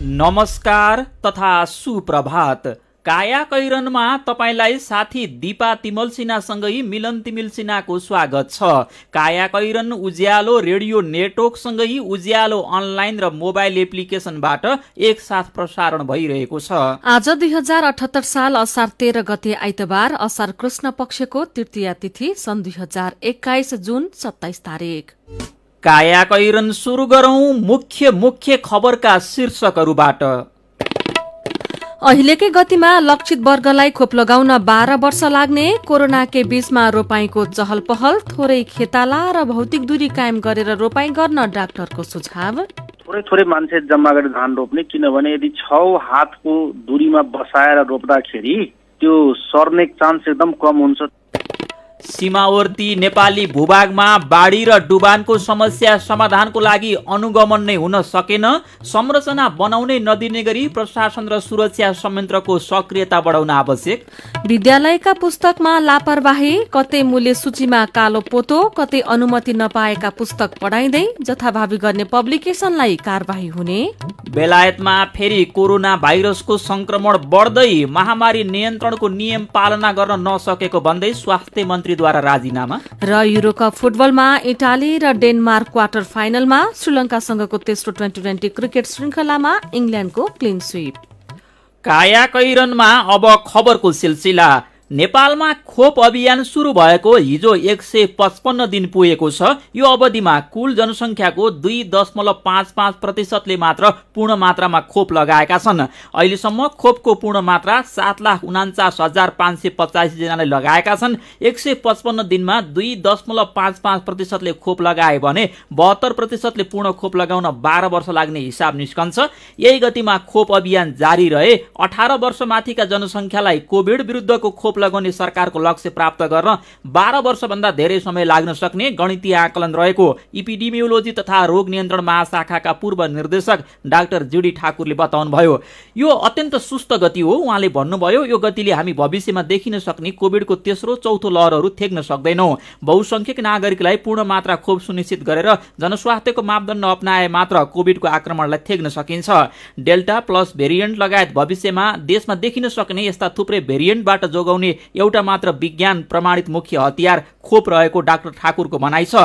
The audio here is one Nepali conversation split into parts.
नमस्कार तथा सुप्रभात काया कैरनमा तपाईँलाई साथी दिपा तिमल सिन्हासँगै मिलन तिमिल स्वागत छ काया कैरन उज्यालो रेडियो नेटवर्कसँगै उज्यालो अनलाइन र मोबाइल एप्लिकेसनबाट एकसाथ प्रसारण भइरहेको छ आज दुई हजार अठहत्तर साल असार तेह्र गते आइतबार असार कृष्ण पक्षको तृतीय तिथि सन् दुई हजार एक्काइस जुन सत्ताइस तारिक काया कैरन सुरु गरौं मुख्य मुख्य खबरका शीर्षकहरूबाट अहिलेकै गतिमा लक्षित वर्गलाई खोप लगाउन बाह्र वर्ष लाग्ने कोरोनाकै बीचमा रोपाईको चहल पहल थोरै खेताला र भौतिक दूरी कायम गरेर रोपाई गर्न डाक्टरको सुझाव थोरै थोरै मान्छे जम्मा गरेर धान रोप्ने किनभने यदि छ हातको दूरीमा बसाएर रोप्दाखेरि त्यो सर्ने चान्स एकदम कम हुन्छ सीमावर्ती नेपाली भूभागमा बाढी र डुबानको समस्या समाधानको लागि अनुगमन नै हुन सकेन संरचना बनाउनै नदिने गरी प्रशासन र सुरक्षा संयन्त्रको सक्रियता बढाउन आवश्यक विद्यालयका पुस्तकमा लापरवाही कतै मूल्य सूचीमा कालो पोतो कतै अनुमति नपाएका पुस्तक पढाइँदै जथाभावी गर्ने पब्लिकेशनलाई कारवाही हुने बेलायतमा फेरि कोरोना भाइरसको संक्रमण बढ्दै महामारी नियन्त्रणको नियम पालना गर्न नसकेको भन्दै स्वास्थ्य मन्त्री प्रधानमन्त्रीद्वारा राजीनामा र युरोकप फुटबलमा इटाली र डेनमार्क क्वार्टर फाइनलमा श्रीलङ्कासँगको तेस्रो ट्वेन्टी ट्वेन्टी क्रिकेट श्रृङ्खलामा इङ्ल्याण्डको क्लिन स्विप काया कैरनमा अब खबरको सिलसिला नेपालमा खोप अभियान सुरु भएको हिजो एक सय पचपन्न दिन पुगेको छ यो अवधिमा कुल जनसङ्ख्याको दुई दशमलव पाँच पाँच प्रतिशतले मात्र पूर्ण मात्रामा खोप लगाएका छन् अहिलेसम्म खोपको पूर्ण मात्रा सात लाख उनान्चास हजार पाँच सय पचासीजनाले लगाएका छन् एक सय पचपन्न दिनमा दुई दशमलव पाँच पाँच प्रतिशतले खोप लगाए भने बहत्तर प्रतिशतले पूर्ण खोप लगाउन बाह्र वर्ष लाग्ने हिसाब निस्कन्छ यही गतिमा खोप अभियान जारी रहे अठार वर्ष माथिका जनसङ्ख्यालाई कोभिड विरुद्धको खोप लगाउने सरकारको लक्ष्य प्राप्त गर्न बाह्र वर्षभन्दा धेरै समय लाग्न सक्ने गणितीय आकलन रहेको इपिडिमियोलोजी तथा रोग नियन्त्रण महाशाखाका पूर्व निर्देशक डाक्टर जुडी ठाकुरले बताउनुभयो यो अत्यन्त सुस्त गति हो उहाँले भन्नुभयो यो गतिले हामी भविष्यमा देखिन सक्ने कोभिडको तेस्रो चौथो लहरहरू थ्याक्न सक्दैनौँ बहुसङ्ख्यक नागरिकलाई पूर्ण मात्रा खोप सुनिश्चित गरेर जनस्वास्थ्यको मापदण्ड अप्नाए मात्र कोभिडको आक्रमणलाई थेक्न सकिन्छ डेल्टा प्लस भेरिएन्ट लगायत भविष्यमा देशमा देखिन सक्ने यस्ता थुप्रै भेरिएन्टबाट जोगाउने पाउने एउटा मात्र विज्ञान प्रमाणित मुख्य हतियार खोप रहेको डाक्टर ठाकुरको भनाइ छ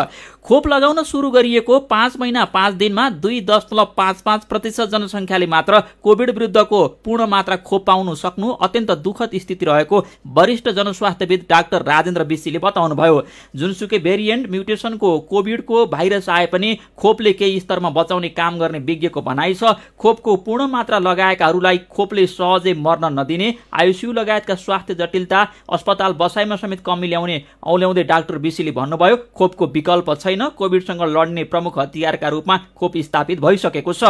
खोप लगाउन सुरु गरिएको पाँच महिना पाँच दिनमा दुई दशमलव पाँच पाँच प्रतिशत जनसङ्ख्याले मात्र कोभिड विरुद्धको पूर्ण मात्रा खोप पाउनु सक्नु अत्यन्त दुःखद स्थिति रहेको वरिष्ठ जनस्वास्थ्यविद डाक्टर राजेन्द्र विशीले बताउनुभयो जुनसुकै भेरिएन्ट म्युटेसनको कोभिडको भाइरस आए पनि खोपले केही स्तरमा बचाउने काम गर्ने विज्ञको भनाइ छ खोपको पूर्ण मात्रा लगाएकाहरूलाई खोपले सहजै मर्न नदिने आइसियू लगायतका स्वास्थ्य जटिल चिन्ता अस्पताल बसाइमा समेत कमी ल्याउने औल्याउँदै डाक्टर बिसीले भन्नुभयो खोपको विकल्प छैन कोभिडसँग लड्ने प्रमुख हतियारका रूपमा खोप स्थापित भइसकेको छ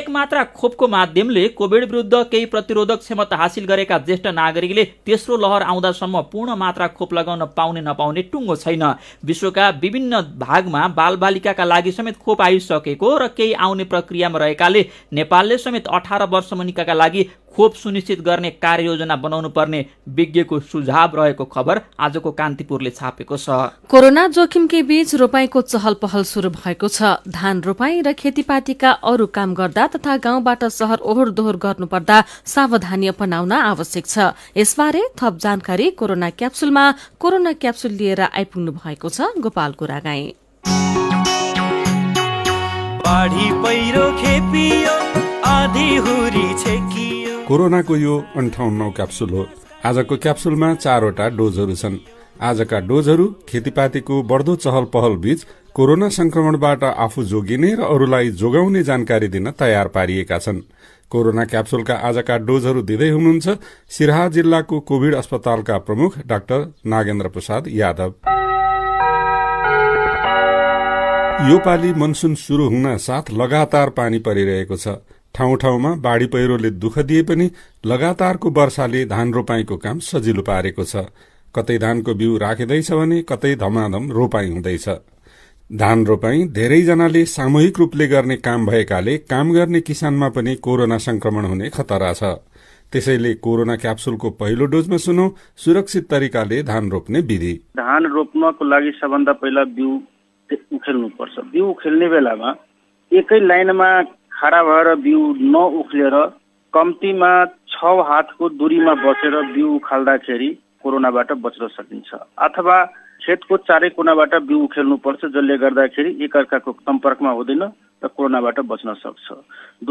एक मात्र खोपको माध्यमले कोभिड विरुद्ध केही प्रतिरोधक क्षमता हासिल गरेका ज्येष्ठ नागरिकले तेस्रो लहर आउँदासम्म पूर्ण मात्रा खोप लगाउन पाउने नपाउने टुङ्गो छैन विश्वका विभिन्न भागमा बालबालिकाका लागि समेत खोप आइसकेको र केही आउने प्रक्रियामा रहेकाले नेपालले समेत अठार वर्ष मुनिकाका लागि खोप सुनिश्चित गर्ने कार्ययोजना बनाउनु पर्ने विज्ञको सुझाव रहेको खबर आजको कान्तिपुरले छापेको छ कोरोना जोखिमकै बीच रोपाईको चहल पहल शुरू भएको छ धान रोपाई र खेतीपातीका अरू काम गर्दा तथा गाउँबाट शहर ओहोर दोहोर गर्नुपर्दा सावधानी अपनाउन आवश्यक छ यसबारे थप जानकारी कोरोना क्याप्सुलमा कोरोना क्याप्सुल लिएर आइपुग्नु भएको छ गोपाल कुरागाई बाढी पहिरो खेपियो आधी हुरी छेकी कोरोनाको यो अन्ठाउन्न क्याप्सुल हो आजको क्याप्सुलमा चारवटा डोजहरू छन् आजका डोजहरू खेतीपातीको बढ्दो चहल पहल बीच कोरोना संक्रमणबाट आफू जोगिने र अरूलाई जोगाउने जानकारी दिन तयार पारिएका छन् कोरोना क्याप्सुलका आजका डोजहरू दिँदै हुनुहुन्छ सिराहा जिल्लाको कोविड अस्पतालका प्रमुख डाक्टर नागेन्द्र प्रसाद यादव यो पालि मनसुन शुरू हुन साथ लगातार पानी परिरहेको छ ठाउँ ठाउँमा बाढ़ी पहिरोले दुःख दिए पनि लगातारको वर्षाले धान रोपाईको काम सजिलो पारेको छ कतै धानको बिउ राखिँदैछ भने कतै धमाधम रोपाई हुँदैछ धान रोपाई धेरैजनाले सामूहिक रूपले गर्ने काम भएकाले काम गर्ने किसानमा पनि कोरोना संक्रमण हुने खतरा छ त्यसैले कोरोना क्याप्सुलको पहिलो डोजमा सुनौ सुरक्षित तरिकाले धान रोप्ने विधि धान रोप्नको लागि सबभन्दा पहिला बिउ उखेल्नुपर्छ बिउ उखेल्ने बेलामा एकै लाइनमा खडा भएर बिउ नउख्लेर कम्तीमा छ हातको दूरीमा बसेर बिउ उखाल्दाखेरि कोरोनाबाट बच्न सकिन्छ अथवा खेतको चारै कुनाबाट बिउ उखेल्नुपर्छ जसले गर्दाखेरि एकअर्काको सम्पर्कमा हुँदैन र कोरोनाबाट बच्न सक्छ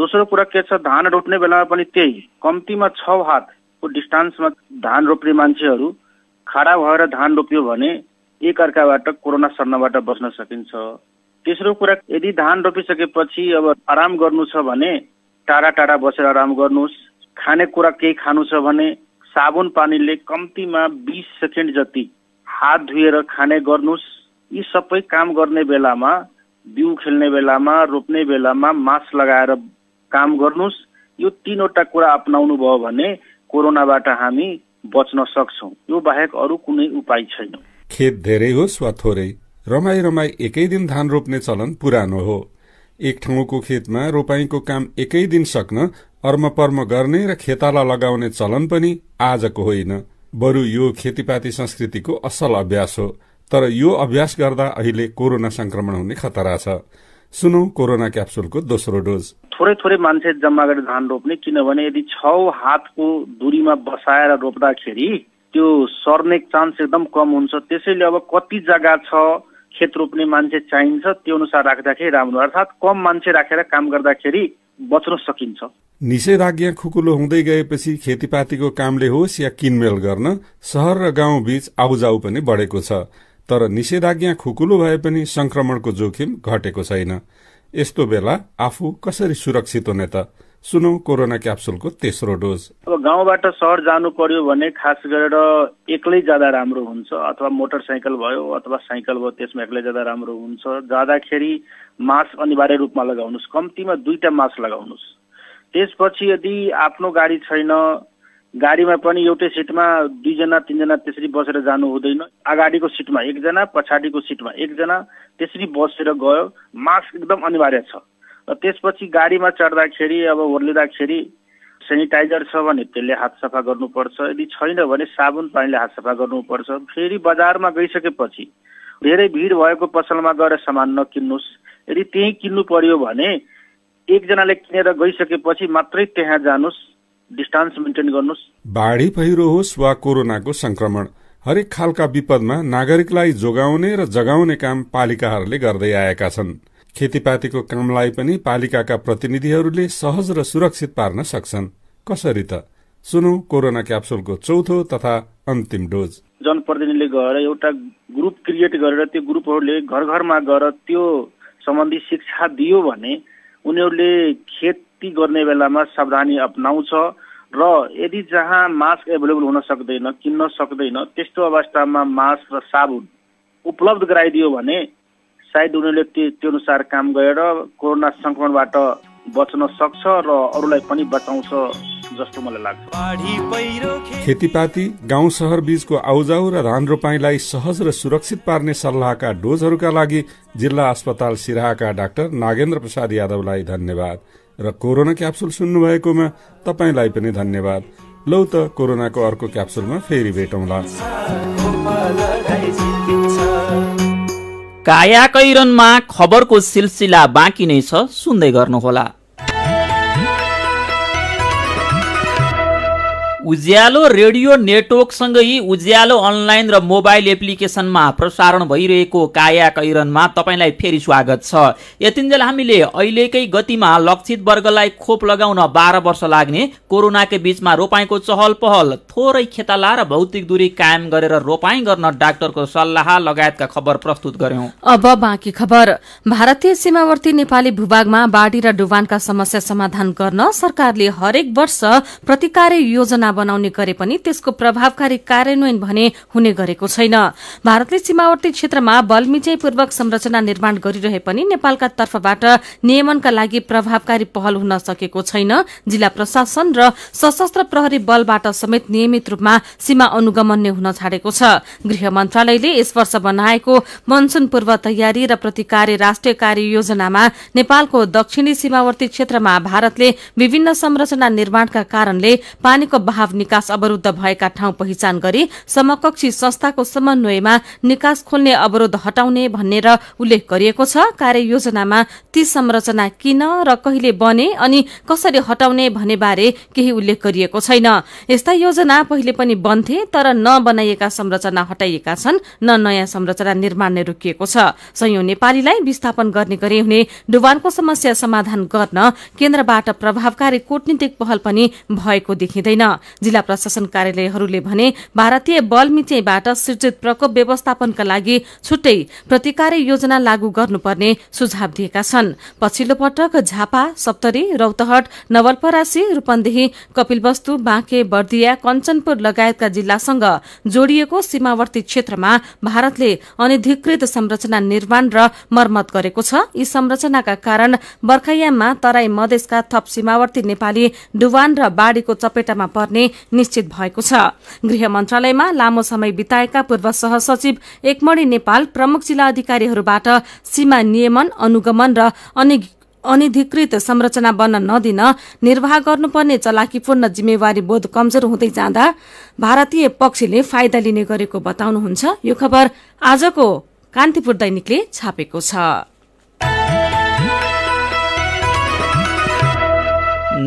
दोस्रो कुरा के छ धान रोप्ने बेलामा पनि त्यही कम्तीमा छ हातको डिस्टान्समा धान रोप्ने मान्छेहरू खडा भएर धान रोप्यो भने एकअर्काबाट कोरोना सर्नबाट बच्न सकिन्छ तेस्रो कुरा यदि धान रोपिसकेपछि अब आराम गर्नु छ भने टाढा टाढा बसेर आराम गर्नुहोस् खानेकुरा केही खानु छ भने साबुन पानीले कम्तीमा बिस सेकेन्ड जति हात धुएर खाने गर्नुहोस् यी सबै काम गर्ने बेलामा बिउ खेल्ने बेलामा रोप्ने बेलामा मास्क लगाएर काम गर्नुहोस् यो तिनवटा कुरा अप्नाउनु भयो भने कोरोनाबाट हामी बच्न सक्छौँ यो बाहेक अरू कुनै उपाय छैन खेत धेरै होस् वा थोरै रमाई रमाई एकै दिन धान रोप्ने चलन पुरानो हो एक ठाउँको खेतमा रोपाईको काम एकै दिन सक्न अर्मपर्म गर्ने र खेताला लगाउने चलन पनि आजको होइन बरु यो खेतीपाती संस्कृतिको असल अभ्यास हो तर यो अभ्यास गर्दा अहिले कोरोना संक्रमण हुने खतरा छ सुनौ कोरोना क्याप्सुलको दोस्रो डोज थोरै थोरै मान्छे जम्मा गरेर धान रोप्ने किनभने यदि छ हातको दूरीमा बसाएर रोप्दाखेरि त्यो सर्ने चान्स एकदम कम हुन्छ त्यसैले अब कति जग्गा छ खेत रोप्ने मान्छे चाहिन्छ त्यो अनुसार राख्दाखेरि राम्रो अर्थात् कम मान्छे राखेर काम गर्दाखेरि बच्न सकिन्छ निषेधाज्ञा खुकुलो हुँदै गएपछि खेतीपातीको कामले होस् या किनमेल गर्न शहर र गाउँ बीच आउजाउ पनि बढेको छ तर निषेधाज्ञा खुकुलो भए पनि संक्रमणको जोखिम घटेको छैन यस्तो बेला आफू कसरी सुरक्षित हुने त सुनौ कोरोना क्याप्सुलको तेस्रो डोज अब गाउँबाट सहर जानु पर्यो भने खास गरेर एक्लै जाँदा राम्रो हुन्छ अथवा मोटरसाइकल भयो अथवा साइकल भयो त्यसमा एक्लै जाँदा राम्रो हुन्छ जाँदाखेरि मास्क अनिवार्य रूपमा लगाउनुहोस् कम्तीमा दुईवटा मास्क लगाउनुहोस् त्यसपछि यदि आफ्नो गाडी छैन गाडीमा पनि एउटै सिटमा दुईजना तिनजना त्यसरी बसेर जानु हुँदैन अगाडिको सिटमा एकजना पछाडिको सिटमा एकजना त्यसरी बसेर गयो मास्क एकदम अनिवार्य छ त्यसपछि गाडीमा चढ्दाखेरि अब ओर्लिँदाखेरि सेनिटाइजर छ भने त्यसले हात सफा गर्नुपर्छ यदि छैन भने साबुन पानीले हात सफा गर्नुपर्छ फेरि बजारमा गइसकेपछि धेरै भिड भएको पसलमा गएर सामान नकिन्नुहोस् यदि त्यहीँ किन्नु पर्यो भने एकजनाले किनेर गइसकेपछि मात्रै त्यहाँ जानुहोस् डिस्टान्स मेन्टेन गर्नुहोस् बाढी पहिरो होस् वा कोरोनाको संक्रमण हरेक खालका विपदमा नागरिकलाई जोगाउने र जगाउने काम पालिकाहरूले गर्दै आएका छन् खेतीपातीको कामलाई पनि पालिकाका प्रतिनिधिहरूले सहज र सुरक्षित पार्न सक्छन् कसरी त सुनौ कोरोना क्याप्सुलको चौथो तथा अन्तिम डोज जनप्रतिनिधिले गएर एउटा ग्रुप क्रिएट गरेर त्यो ग्रुपहरूले घर घरमा गएर त्यो सम्बन्धी शिक्षा दियो भने उनीहरूले खेती गर्ने बेलामा सावधानी अप्नाउँछ र यदि जहाँ मास्क एभाइलेबल हुन सक्दैन किन्न सक्दैन त्यस्तो अवस्थामा मास्क र साबुन उपलब्ध गराइदियो भने सायद उनीहरूले त्यो अनुसार काम गरेर कोरोना सङ्क्रमणबाट बच्न सक्छ र अरूलाई पनि बचाउँछ जस्तो मलाई लाग्छ खेतीपाती गाउँ सहर बीचको आउजाउ र धान रोपाईलाई सहज र सुरक्षित पार्ने सल्लाहका डोजहरूका लागि जिल्ला अस्पताल सिराहाका डाक्टर नागेन्द्र प्रसाद यादवलाई धन्यवाद र कोरोना क्याप्सुल सुन्नुभएकोमा तपाईँलाई पनि धन्यवाद लौ त कोरोनाको अर्को क्याप्सुलमा फेरि भेटौँला काया कैरनमा खबरको सिलसिला बाँकी नै छ सुन्दै गर्नुहोला उज्यालो रेडियो नेटवर्कसँगै उज्यालो अनलाइन र मोबाइल एप्लिकेसनमा प्रसारण भइरहेको काया कैरनमा तपाईँलाई फेरि स्वागत छ यतिन्जेल हामीले अहिलेकै गतिमा लक्षित वर्गलाई खोप लगाउन बाह्र वर्ष लाग्ने कोरोनाकै बीचमा रोपाईँको चहल पहल थोरै खेताला र भौतिक दूरी कायम गरेर रोपाई गर्न डाक्टरको सल्लाह लगायतका खबर प्रस्तुत गर्यौं अब बाँकी खबर भारतीय सीमावर्ती नेपाली भूभागमा बाढ़ी र डुबानका समस्या समाधान गर्न सरकारले हरेक वर्ष प्रतिकार योजना योजना बनाउने गरे पनि त्यसको प्रभावकारी कार्यान्वयन भने हुने गरेको छैन भारतले सीमावर्ती क्षेत्रमा पूर्वक संरचना निर्माण गरिरहे पनि नेपालका तर्फबाट नियमनका लागि प्रभावकारी पहल हुन सकेको छैन जिल्ला प्रशासन र सशस्त्र प्रहरी बलबाट समेत नियमित रूपमा सीमा अनुगमन नै हुन छाडेको छ गृह मन्त्रालयले यस वर्ष बनाएको मनसून पूर्व तयारी र प्रतिकार्य राष्ट्रिय कार्य योजनामा नेपालको दक्षिणी सीमावर्ती क्षेत्रमा भारतले विभिन्न संरचना निर्माणका कारणले पानीको बहाव अभाव निकास अवरूद्ध भएका ठाउँ पहिचान गरी समकक्षी संस्थाको समन्वयमा निकास खोल्ने अवरोध हटाउने भनेर उल्लेख गरिएको छ कार्ययोजनामा ती संरचना किन र कहिले बने अनि कसरी हटाउने भन्ने बारे केही उल्लेख गरिएको छैन यस्ता योजना पहिले पनि बन्थे तर नबनाइएका संरचना हटाइएका छन् न नयाँ संरचना निर्माण नै रोकिएको छ संयौं नेपालीलाई विस्थापन गर्ने गरी हुने डुबानको समस्या समाधान गर्न केन्द्रबाट प्रभावकारी कूटनीतिक पहल पनि भएको देखिँदैन जिल्ला प्रशासन कार्यालयहरूले भने भारतीय बल मिचेबाट सिर्जित प्रकोप व्यवस्थापनका लागि छुट्टै प्रतिकार योजना लागू गर्नुपर्ने सुझाव दिएका छन् पछिल्लो पटक झापा सप्तरी रौतहट नवलपरासी रूपन्देही कपिलवस्तु बाँके बर्दिया कञ्चनपुर लगायतका जिल्लासँग जोडिएको सीमावर्ती क्षेत्रमा भारतले अनिधिकृत संरचना निर्माण र मर्मत गरेको छ यी संरचनाका कारण बर्खायाममा तराई मधेसका थप सीमावर्ती नेपाली डुवान र बाढ़ीको चपेटामा पर्ने गर्ने निश्चित भएको छ गृह मन्त्रालयमा लामो समय बिताएका पूर्व सहसचिव एकमणि नेपाल प्रमुख जिल्ला अधिकारीहरूबाट सीमा नियमन अनुगमन र अनधिकृत संरचना बन्न नदिन निर्वाह गर्नुपर्ने चलाकीपूर्ण जिम्मेवारी बोध कमजोर हुँदै जाँदा भारतीय पक्षले फाइदा लिने गरेको बताउनुहुन्छ यो खबर आजको कान्तिपुर दैनिकले छापेको छ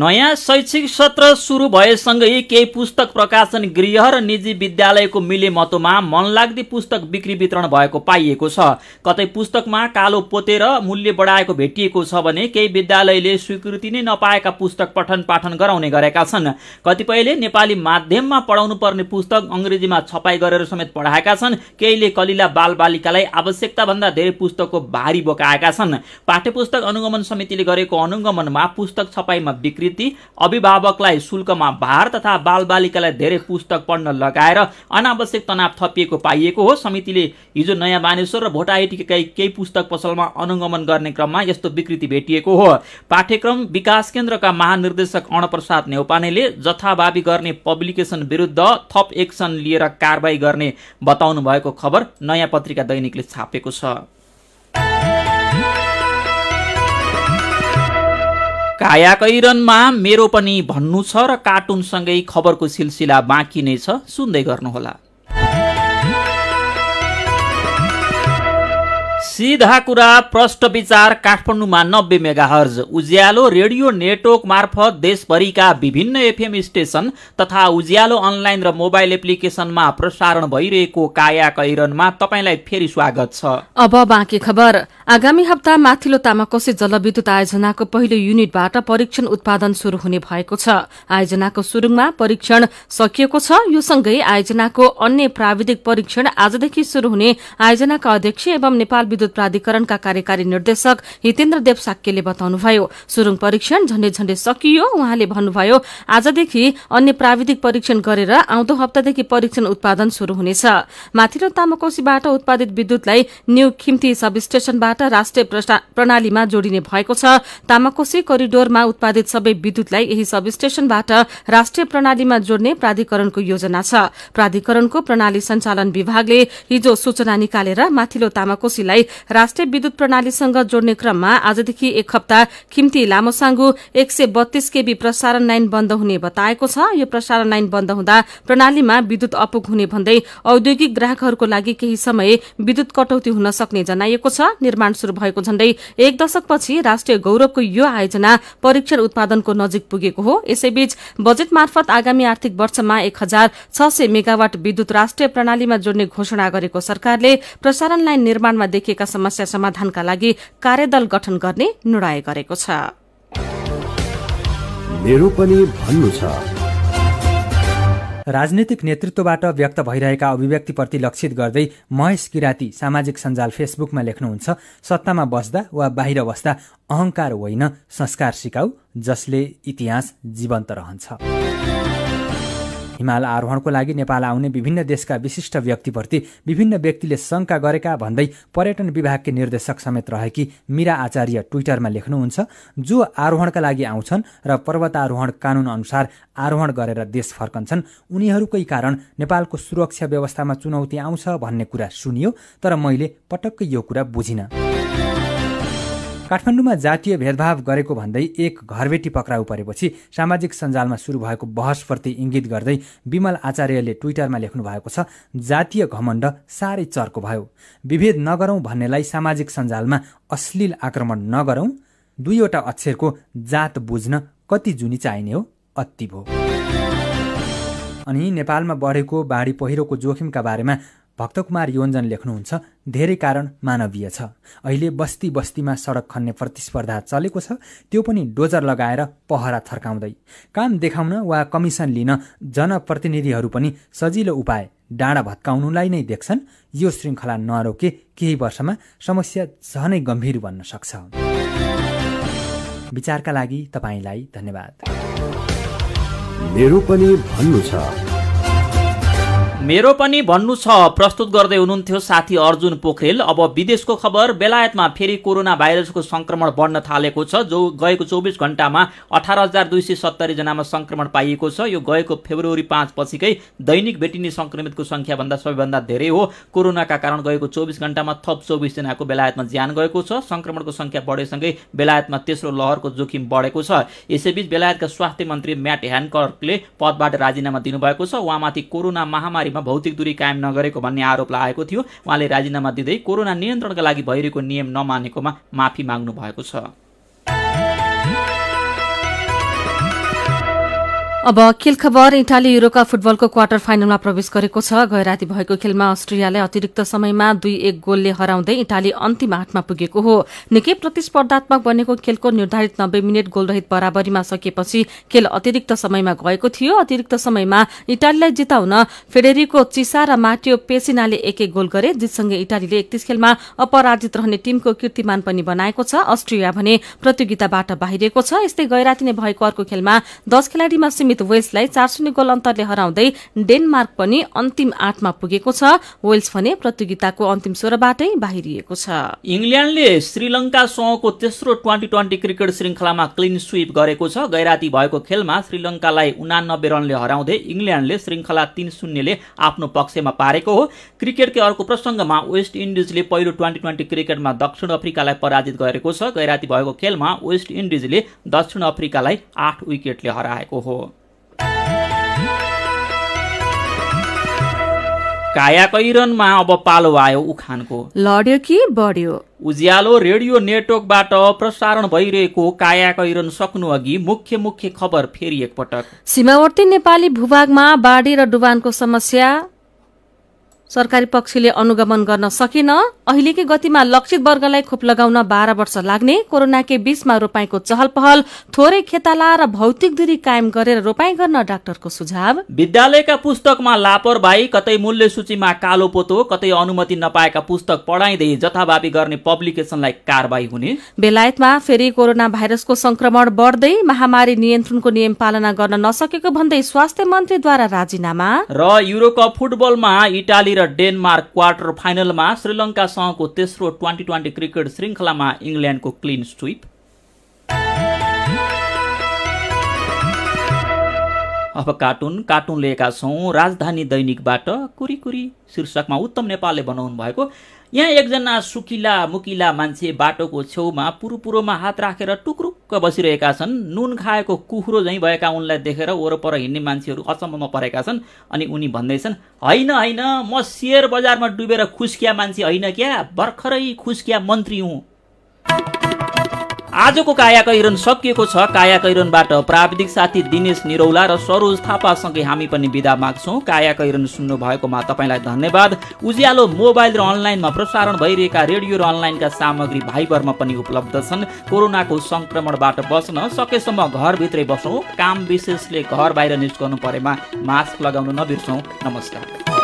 नयाँ शैक्षिक सत्र सुरु भएसँगै केही पुस्तक प्रकाशन गृह र निजी विद्यालयको मिलेमतोमा मनलाग्दी पुस्तक बिक्री वितरण भएको पाइएको छ कतै पुस्तकमा कालो पोतेर मूल्य बढाएको भेटिएको छ भने केही विद्यालयले स्वीकृति नै नपाएका पुस्तक पठन पाठन गराउने गरेका छन् कतिपयले नेपाली माध्यममा पढाउनु पर्ने पुस्तक अङ्ग्रेजीमा छपाई गरेर समेत पढाएका छन् केहीले कलिला बालबालिकालाई आवश्यकताभन्दा धेरै पुस्तकको भारी बोकाएका छन् पाठ्य पुस्तक अनुगमन समितिले गरेको अनुगमनमा पुस्तक छपाईमा बिक्री छात्रवृत्ति अभिभावकलाई शुल्कमा भार तथा बालबालिकालाई धेरै पुस्तक पढ्न लगाएर अनावश्यक तनाव थपिएको पाइएको हो समितिले हिजो नयाँ बानेश्वर र भोटाइटीकै केही पुस्तक पसलमा अनुगमन गर्ने क्रममा यस्तो विकृति भेटिएको हो पाठ्यक्रम विकास केन्द्रका महानिर्देशक अणप्रसाद नेौपानेले जथाभावी गर्ने पब्लिकेसन विरुद्ध थप एक्सन लिएर कारवाही गर्ने बताउनु भएको खबर नयाँ पत्रिका दैनिकले छापेको छ काया कैरनमा मेरो पनि भन्नु छ र कार्टुनसँगै खबरको सिलसिला बाँकी नै छ सुन्दै गर्नुहोला सिधा कुरा प्रष्ट विचार काठमाडौँमा नब्बे megahertz Ujyaalo radio network मार्फत देशभरिका विभिन्न एफएम स्टेशन तथा उज्यालो अनलाइन र मोबाइल एप्लिकेशनमा प्रसारण भइरहेको काया कैरनमा तपाईँलाई फेरि स्वागत छ अब बाँकी खबर आगामी हप्ता माथिल्लो तामाकोशी जलविद्युत आयोजनाको पहिलो युनिटबाट परीक्षण उत्पादन शुरू हुने भएको छ आयोजनाको सुरुङमा परीक्षण सकिएको छ यो सँगै आयोजनाको अन्य प्राविधिक परीक्षण आजदेखि शुरू हुने आयोजनाका अध्यक्ष एवं नेपाल विद्युत विद्युत प्राधिकरणका कार्यकारी निर्देशक हितेन्द्र देव साक्यले बताउनुभयो सुरुङ परीक्षण झण्डै झण्डै सकियो उहाँले भन्नुभयो आजदेखि अन्य प्राविधिक परीक्षण गरेर आउँदो हप्तादेखि परीक्षण उत्पादन शुरू हुनेछ माथिल्लो तामाकोशीबाट उत्पादित विद्युतलाई न्यू खिम्ती सब स्टेशनबाट राष्ट्रिय प्रणालीमा जोडिने भएको छ तामाकोशी करिडोरमा उत्पादित सबै विद्युतलाई यही सब स्टेशनबाट राष्ट्रिय प्रणालीमा जोड्ने प्राधिकरणको योजना छ प्राधिकरणको प्रणाली संचालन विभागले हिजो सूचना निकालेर माथिल्लो तामाकोशीलाई राष्ट्रिय विद्युत प्रणालीसँग जोड्ने क्रममा आजदेखि एक हप्ता खिम्ती लामोसाङ्गु एक सय बत्तीस केबी प्रसारण लाइन बन्द हुने बताएको छ यो प्रसारण लाइन बन्द हुँदा प्रणालीमा विद्युत अपुग हुने भन्दै औद्योगिक ग्राहकहरूको लागि केही समय विद्युत कटौती हुन सक्ने जनाइएको छ निर्माण शुरू भएको झण्डै एक दशकपछि राष्ट्रिय गौरवको यो आयोजना परीक्षण उत्पादनको नजिक पुगेको हो यसैबीच बजेट मार्फत आगामी आर्थिक वर्षमा एक हजार छ सय मेगावाट विद्युत राष्ट्रिय प्रणालीमा जोड्ने घोषणा गरेको सरकारले प्रसारण लाइन निर्माणमा देखिएका समस्या समाधानका लागि कार्यदल गठन गर्ने निर्णय गरेको छ राजनीतिक नेतृत्वबाट व्यक्त भइरहेका अभिव्यक्तिप्रति लक्षित गर्दै महेश किराती सामाजिक सञ्जाल फेसबुकमा लेख्नुहुन्छ सत्तामा बस्दा वा बाहिर बस्दा अहंकार होइन संस्कार सिकाऊ जसले इतिहास जीवन्त रहन्छ हिमाल आरोहणको लागि नेपाल आउने विभिन्न देशका विशिष्ट व्यक्तिप्रति विभिन्न व्यक्तिले शङ्का गरेका भन्दै पर्यटन विभागकी निर्देशक समेत रहेकी मीरा आचार्य ट्विटरमा लेख्नुहुन्छ जो आरोहणका लागि आउँछन् र पर्वतारोहण कानुन अनुसार आरोहण गरेर देश फर्कन्छन् उनीहरूकै कारण नेपालको सुरक्षा व्यवस्थामा चुनौती आउँछ भन्ने कुरा सुनियो तर मैले पटक्कै यो कुरा बुझिनँ काठमाडौँमा जातीय भेदभाव गरेको भन्दै एक घरबेटी पक्राउ परेपछि सामाजिक सञ्जालमा सुरु भएको बहसप्रति इङ्गित गर्दै विमल आचार्यले ट्विटरमा लेख्नु भएको छ जातीय घमण्ड साह्रै चर्को भयो विभेद नगरौँ भन्नेलाई सामाजिक सञ्जालमा अश्लील आक्रमण नगरौँ दुईवटा अक्षरको जात बुझ्न कति जुनी चाहिने हो अति भो अनि नेपालमा बढेको बाढी पहिरोको जोखिमका बारेमा भक्त कुमार योन्जन लेख्नुहुन्छ धेरै कारण मानवीय छ अहिले बस्ती बस्तीमा सडक खन्ने प्रतिस्पर्धा चलेको छ त्यो पनि डोजर लगाएर पहरा थर्काउँदै काम देखाउन वा कमिसन लिन जनप्रतिनिधिहरू पनि सजिलो उपाय डाँडा भत्काउनुलाई नै देख्छन् यो श्रृङ्खला नरोके केही वर्षमा समस्या झनै गम्भीर बन्न सक्छ विचारका लागि तपाईँलाई धन्यवाद मेरो पनि भन्नु छ मेरो पनि भन्नु छ प्रस्तुत गर्दै हुनुहुन्थ्यो साथी अर्जुन पोखरेल अब विदेशको खबर बेलायतमा फेरि कोरोना भाइरसको संक्रमण बढ्न थालेको छ जो गएको चौबिस घण्टामा अठार हजार दुई सय सत्तरी जनामा संक्रमण पाइएको छ यो गएको फेब्रुअरी पाँच पछिकै दैनिक भेटिने संक्रमितको सङ्ख्याभन्दा सबैभन्दा धेरै हो कोरोनाका कारण गएको चौबिस घण्टामा थप चौबिसजनाको बेलायतमा ज्यान गएको छ संक्रमणको संख्या बढेसँगै बेलायतमा तेस्रो लहरको जोखिम बढेको छ यसैबीच बेलायतका स्वास्थ्य मन्त्री म्याट ह्यान्कर्कले पदबाट राजीनामा दिनुभएको छ उहाँमाथि कोरोना महामारी भौतिक दूरी कायम नगरेको भन्ने आरोप लागेको थियो उहाँले राजीनामा दिँदै कोरोना नियन्त्रणका लागि भइरहेको नियम नमानेकोमा माफी माग्नु भएको छ अब खेल खबर इटाली युरोका फुटबलको क्वार्टर फाइनलमा प्रवेश गरेको छ गै भएको खेलमा अस्ट्रेलियालाई अतिरिक्त समयमा दुई एक गोलले हराउँदै इटाली अन्तिम आठमा पुगेको हो निकै प्रतिस्पर्धात्मक बनेको खेलको निर्धारित नब्बे मिनट गोलरहित बराबरीमा सकिएपछि खेल अतिरिक्त समयमा गएको थियो अतिरिक्त समयमा इटालीलाई जिताउन फेडेरीको चिसा र माटियो पेसिनाले एक एक गोल गरे जितसँगै इटालीले एकतीस खेलमा अपराजित रहने टीमको कीर्तिमान पनि बनाएको छ अस्ट्रेलिया भने प्रतियोगिताबाट बाहिरिएको छ यस्तै गैराती नै भएको अर्को खेलमा दश खेलाड़ीमा सीमित समेत वेल्सलाई चार शून्य गोल अन्तरले हराउँदै डेनमार्क पनि अन्तिम आठमा पुगेको छ वेल्स भने प्रतियोगिताको अन्तिम स्वरबाटै बाहिरिएको छ इङ्ल्याण्डले श्रीलङ्कासँगको तेस्रो ट्वेन्टी ट्वेन्टी क्रिकेट श्रृङ्खलामा क्लिन स्विप गरेको छ गैराती भएको खेलमा श्रीलङ्कालाई उनानब्बे रनले हराउँदै इङ्ल्याण्डले श्रृङ्खला तीन शून्यले आफ्नो पक्षमा पारेको हो क्रिकेटकै अर्को प्रसङ्गमा वेस्ट इन्डिजले पहिलो ट्वेन्टी ट्वेन्टी क्रिकेटमा दक्षिण अफ्रिकालाई पराजित गरेको छ गैराती भएको खेलमा वेस्ट इन्डिजले दक्षिण अफ्रिकालाई आठ विकेटले हराएको हो काया कैरनमा अब पालो आयो उखानको लड्यो कि बढ्यो उज्यालो रेडियो नेटवर्कबाट प्रसारण भइरहेको काया कैरन सक्नु अघि मुख्य मुख्य खबर फेरि एकपटक सीमावर्ती नेपाली भूभागमा बाढी र डुबानको समस्या सरकारी पक्षले अनुगमन गर्न सकेन अहिलेकै गतिमा लक्षित वर्गलाई खोप लगाउन बाह्र वर्ष लाग्ने कोरोनाकै बीचमा रोपाईको चहल पहल थोरै खेताला र भौतिक दूरी कायम गरेर रोपाई गर्न डाक्टरको सुझाव विद्यालयका पुस्तकमा लापरवाही कतै मूल्य सूचीमा कालो पोतो कतै अनुमति नपाएका पुस्तक पढाइँदै जथाभावी गर्ने पब्लिकेशनलाई कारवाही हुने बेलायतमा फेरि कोरोना भाइरसको संक्रमण बढ्दै महामारी नियन्त्रणको नियम पालना गर्न नसकेको भन्दै स्वास्थ्य मन्त्रीद्वारा राजीनामा र युरोकप फुटबलमा इटाली र डेनमार्क क्वार्टर फाइनलमा श्रीलङ्कासँगको तेस्रो ट्वेन्टी ट्वेन्टी क्रिकेट श्रृङ्खलामा इङ्ल्यान्डको क्लिन स्विप अब कार्टुन कार्टुन लिएका छौँ राजधानी दैनिकबाट कुरी कुरी शीर्षकमा उत्तम नेपालले बनाउनु भएको यहाँ एकजना सुकिला मुकिला मान्छे बाटोको छेउमा पुरुपुरोमा हात राखेर टुक्रुक्क बसिरहेका छन् नुन खाएको कुखुरो झैँ भएका उनलाई देखेर वरपर हिँड्ने मान्छेहरू अचम्ममा परेका छन् अनि उनी भन्दैछन् होइन होइन म सेयर बजारमा डुबेर खुस्किया मान्छे होइन क्या भर्खरै खुस्किया मन्त्री हुँ आजको काया सकिएको छ काया कैरनबाट प्राविधिक साथी दिनेश निरौला र सरोज थापासँगै हामी पनि विदा माग्छौँ काया कैरन सुन्नु भएकोमा तपाईँलाई धन्यवाद उज्यालो मोबाइल र अनलाइनमा प्रसारण भइरहेका रेडियो र अनलाइनका सामग्री भाइबरमा पनि उपलब्ध छन् कोरोनाको सङ्क्रमणबाट बस्न सकेसम्म घरभित्रै बसौँ काम विशेषले घर बाहिर निस्कनु परेमा मास्क लगाउन नबिर्सौँ नमस्कार